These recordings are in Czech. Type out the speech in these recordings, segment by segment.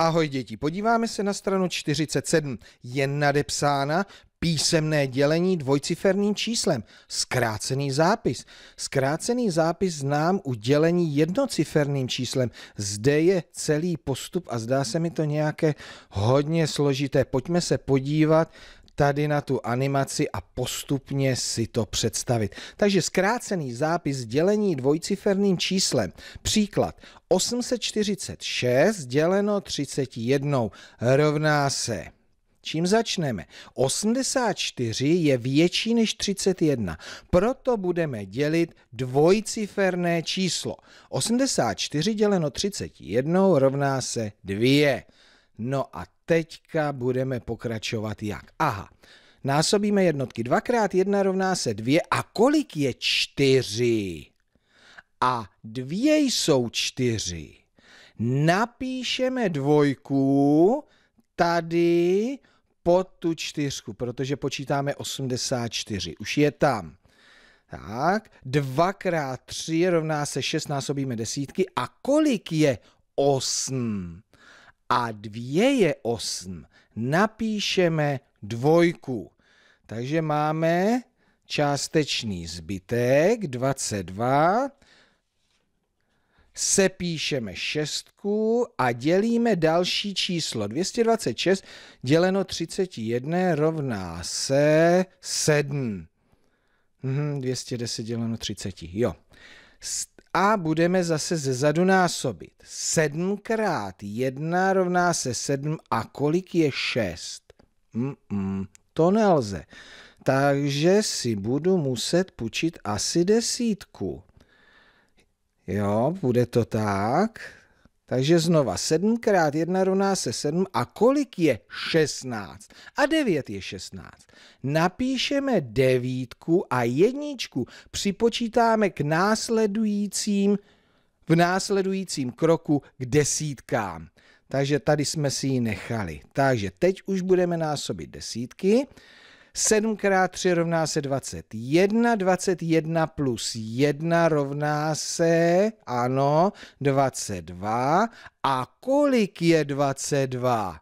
Ahoj děti, podíváme se na stranu 47. Je nadepsána písemné dělení dvojciferným číslem, zkrácený zápis. Zkrácený zápis znám u dělení jednociferným číslem. Zde je celý postup a zdá se mi to nějaké hodně složité. Pojďme se podívat tady na tu animaci a postupně si to představit. Takže zkrácený zápis dělení dvojciferným číslem. Příklad 846 děleno 31 rovná se Čím začneme? 84 je větší než 31, proto budeme dělit dvojciferné číslo. 84 děleno 31 rovná se 2. No a teďka budeme pokračovat jak? Aha, násobíme jednotky. Dvakrát jedna rovná se dvě. A kolik je čtyři? A dvě jsou čtyři. Napíšeme dvojku tady pod tu čtyřku, protože počítáme 84. Už je tam. Tak, dvakrát tři rovná se šest. násobíme desítky. A kolik je osm? a dvě je osm, Napíšeme dvojku. Takže máme částečný zbytek 22, sepíšeme šestku a dělíme další číslo. 226 děleno 31 rovná se 7. 210 mhm, děleno 30, jo a budeme zase ze zadu násobit. 7 krát 1 rovná se 7 a kolik je 6? Mm-mm, to nelze. Takže si budu muset půjčit asi desítku. Jo, bude to tak. Takže znova 7 krát 1 rovná se 7 a kolik je 16? A 9 je 16. Napíšeme devítku a jedničku připočítáme k následujícím v následujícím kroku k desítkám. Takže tady jsme si ji nechali. Takže teď už budeme násobit desítky. 7 x 3 rovná se 21, 21 plus 1 rovná se, ano, 22. A kolik je 22?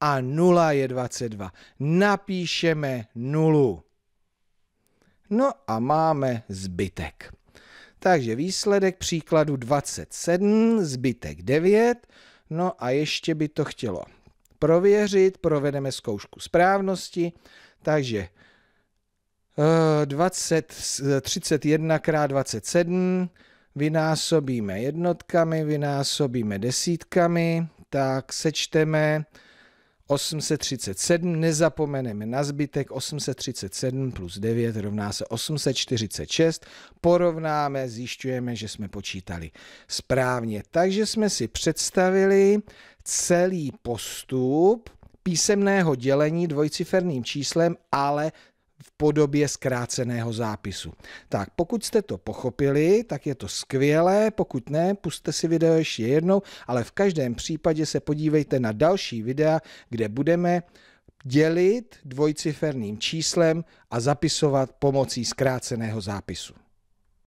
A 0 je 22. Napíšeme nulu. No a máme zbytek. Takže výsledek příkladu 27, zbytek 9, no a ještě by to chtělo prověřit, provedeme zkoušku správnosti, takže 20, eh, 31 eh, krát 27 vynásobíme jednotkami, vynásobíme desítkami, tak sečteme 837, nezapomeneme na zbytek, 837 plus 9 rovná se 846, porovnáme, zjišťujeme, že jsme počítali správně. Takže jsme si představili celý postup písemného dělení dvojciferným číslem, ale v podobě zkráceného zápisu. Tak, pokud jste to pochopili, tak je to skvělé, pokud ne, puste si video ještě jednou, ale v každém případě se podívejte na další videa, kde budeme dělit dvojciferným číslem a zapisovat pomocí zkráceného zápisu.